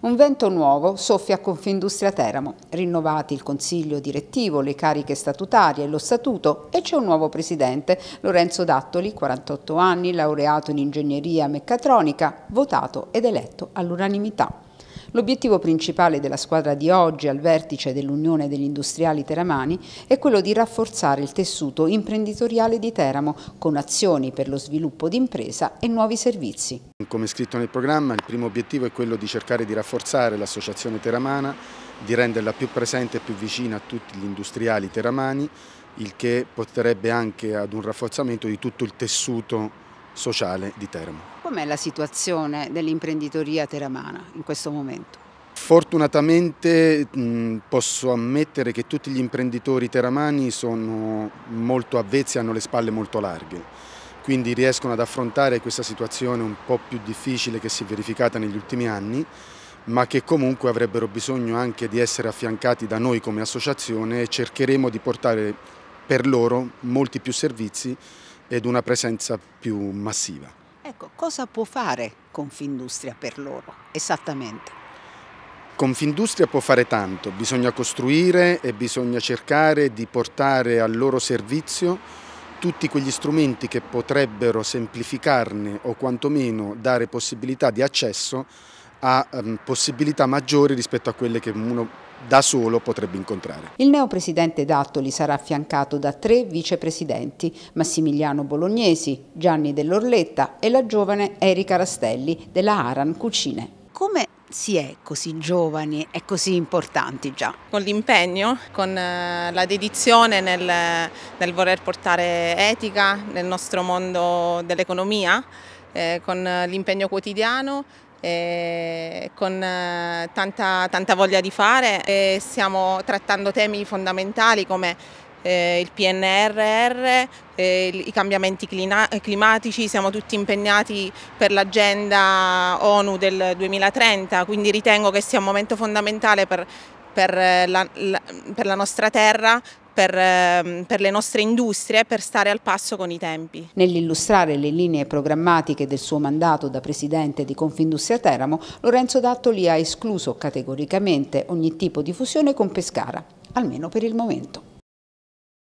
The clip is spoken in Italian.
Un vento nuovo soffia a Confindustria Teramo, rinnovati il consiglio direttivo, le cariche statutarie, lo statuto e c'è un nuovo presidente, Lorenzo Dattoli, 48 anni, laureato in ingegneria meccatronica, votato ed eletto all'unanimità. L'obiettivo principale della squadra di oggi al vertice dell'Unione degli Industriali Teramani è quello di rafforzare il tessuto imprenditoriale di Teramo con azioni per lo sviluppo di impresa e nuovi servizi. Come scritto nel programma il primo obiettivo è quello di cercare di rafforzare l'associazione teramana, di renderla più presente e più vicina a tutti gli industriali teramani, il che porterebbe anche ad un rafforzamento di tutto il tessuto sociale di Teramo. Com'è la situazione dell'imprenditoria teramana in questo momento? Fortunatamente posso ammettere che tutti gli imprenditori teramani sono molto avvezzi hanno le spalle molto larghe, quindi riescono ad affrontare questa situazione un po' più difficile che si è verificata negli ultimi anni, ma che comunque avrebbero bisogno anche di essere affiancati da noi come associazione e cercheremo di portare per loro molti più servizi ed una presenza più massiva. Ecco, cosa può fare Confindustria per loro esattamente? Confindustria può fare tanto, bisogna costruire e bisogna cercare di portare al loro servizio tutti quegli strumenti che potrebbero semplificarne o quantomeno dare possibilità di accesso a um, possibilità maggiori rispetto a quelle che uno da solo potrebbe incontrare. Il neopresidente Dattoli sarà affiancato da tre vicepresidenti, Massimiliano Bolognesi, Gianni dell'Orletta e la giovane Erika Rastelli della Aran Cucine. Come si è così giovani e così importanti già? Con l'impegno, con eh, la dedizione nel, nel voler portare etica nel nostro mondo dell'economia, eh, con eh, l'impegno quotidiano eh, con tanta, tanta, voglia di fare e stiamo trattando temi fondamentali come eh, il PNRR, eh, i cambiamenti climatici, siamo tutti impegnati per l'agenda ONU del 2030, quindi ritengo che sia un momento fondamentale per per eh, la, la, per la, nostra terra per, ehm, per le nostre industrie per stare al passo con i tempi. Nell'illustrare le linee programmatiche del suo mandato da presidente di Confindustria Teramo, Lorenzo Dattoli ha escluso categoricamente ogni tipo di fusione con Pescara, almeno per il momento.